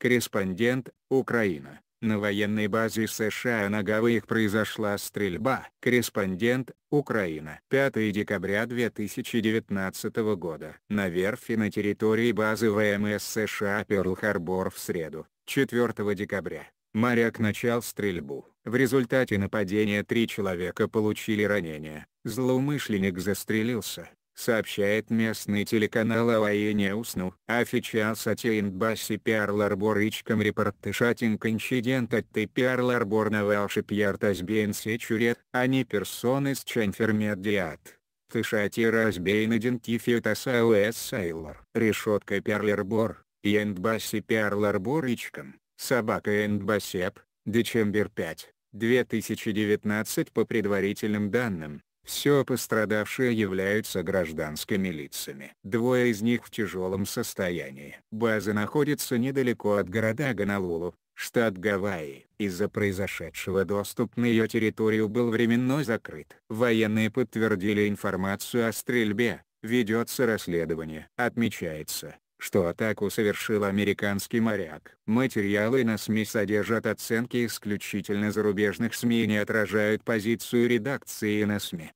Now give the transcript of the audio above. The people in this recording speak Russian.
Корреспондент, Украина. На военной базе США на Гавайях произошла стрельба. Корреспондент, Украина. 5 декабря 2019 года. На верфи на территории базы ВМС США Перл-Харбор в среду, 4 декабря. Моряк начал стрельбу. В результате нападения три человека получили ранения. Злоумышленник застрелился сообщает местный телеканал АОЕ Неусну. Афичасате инбаси пиарларбор ичкам репортышатинг инцидент от ты пиарларбор навалши пьяртазбейн сечурет, а не персоны с чанфермедиат. Тышати разбейн идентифиет асауэс сайлор. Решетка пиарларбор, яндбаси пиарларбор ичкам, собака яндбасеп, дечембер 5. 2019 по предварительным данным. Все пострадавшие являются гражданскими лицами. Двое из них в тяжелом состоянии. База находится недалеко от города Гонолулу, штат Гавайи. Из-за произошедшего доступ на ее территорию был временно закрыт. Военные подтвердили информацию о стрельбе, ведется расследование. Отмечается, что атаку совершил американский моряк. Материалы на СМИ содержат оценки исключительно зарубежных СМИ и не отражают позицию редакции на СМИ.